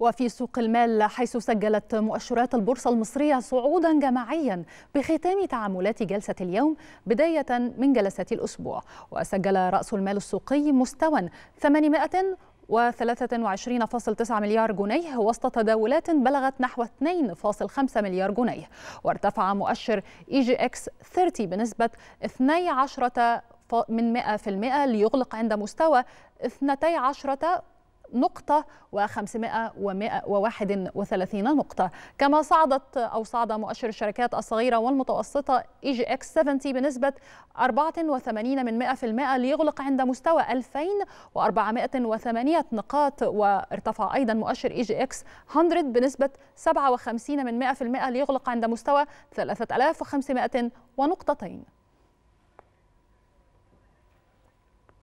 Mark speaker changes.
Speaker 1: وفي سوق المال حيث سجلت مؤشرات البورصة المصرية صعودا جماعيا بختام تعاملات جلسة اليوم بداية من جلسة الأسبوع وسجل رأس المال السوقي مستوى 800 و23.9 مليار جنيه وسط تداولات بلغت نحو 2.5 مليار جنيه وارتفع مؤشر اي جي اكس 30 بنسبة 12 من 100% ليغلق عند مستوى 12 نقطة و531 نقطة كما صعدت أو صعد مؤشر الشركات الصغيرة والمتوسطة إي جي إكس 70 بنسبة 84 ليغلق عند مستوى 2408 نقاط وارتفع أيضا مؤشر إي جي إكس 100 بنسبة 57 ليغلق عند مستوى 3500 ونقطتين